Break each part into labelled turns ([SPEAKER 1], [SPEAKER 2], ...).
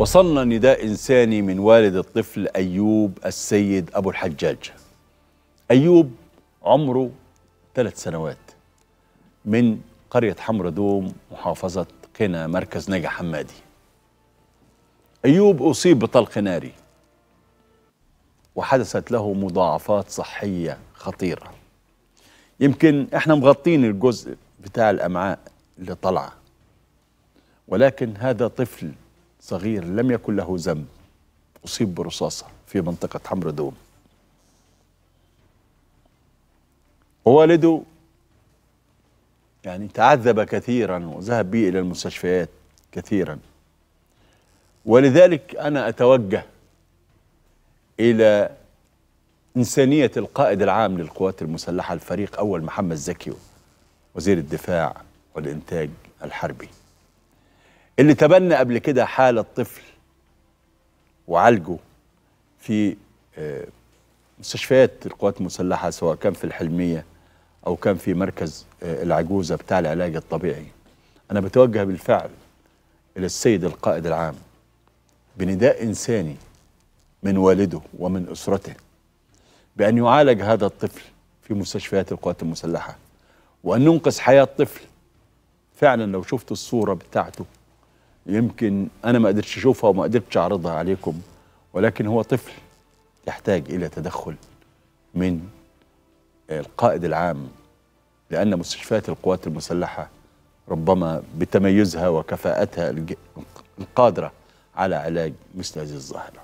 [SPEAKER 1] وصلنا نداء إنساني من والد الطفل أيوب السيد أبو الحجاج أيوب عمره ثلاث سنوات من قرية حمر دوم محافظة قنا مركز نجا حمادي أيوب أصيب بطلق ناري وحدثت له مضاعفات صحية خطيرة يمكن احنا مغطين الجزء بتاع الأمعاء اللي طلعة ولكن هذا طفل صغير لم يكن له ذنب أصيب برصاصة في منطقة حمر دوم ووالده يعني تعذب كثيرا وذهب به إلى المستشفيات كثيرا ولذلك أنا أتوجه إلى إنسانية القائد العام للقوات المسلحة الفريق أول محمد زكي وزير الدفاع والإنتاج الحربي اللي تبنى قبل كده حالة طفل وعالجه في آه، مستشفيات القوات المسلحة سواء كان في الحلمية أو كان في مركز آه، العجوزة بتاع العلاج الطبيعي أنا بتوجه بالفعل إلى السيد القائد العام بنداء إنساني من والده ومن أسرته بأن يعالج هذا الطفل في مستشفيات القوات المسلحة وأن ننقذ حياة طفل فعلا لو شفت الصورة بتاعته يمكن انا ما قدرتش اشوفها وما قدرتش اعرضها عليكم ولكن هو طفل يحتاج الى تدخل من القائد العام لان مستشفيات القوات المسلحه ربما بتميزها وكفاءتها القادره على علاج مثل هذه الظاهره.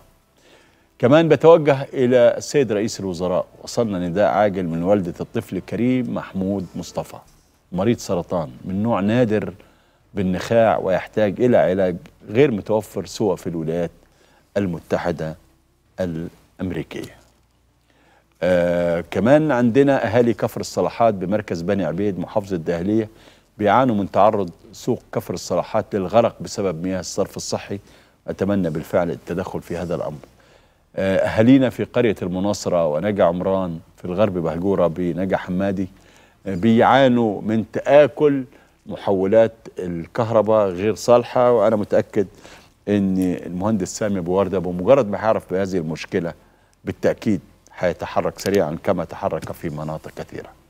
[SPEAKER 1] كمان بتوجه الى السيد رئيس الوزراء وصلنا نداء عاجل من والده الطفل كريم محمود مصطفى مريض سرطان من نوع نادر بالنخاع ويحتاج إلى علاج غير متوفر سوى في الولايات المتحدة الأمريكية آه كمان عندنا أهالي كفر الصلاحات بمركز بني عبيد محافظة الدهلية بيعانوا من تعرض سوق كفر الصلاحات للغرق بسبب مياه الصرف الصحي أتمنى بالفعل التدخل في هذا الأمر آه أهالينا في قرية المناصرة ونجا عمران في الغرب بهجورة بنجا حمادي آه بيعانوا من تآكل محولات الكهرباء غير صالحة وأنا متأكد أن المهندس سامي أبو وردة بمجرد ما يعرف بهذه المشكلة بالتأكيد هيتحرك سريعا كما تحرك في مناطق كثيرة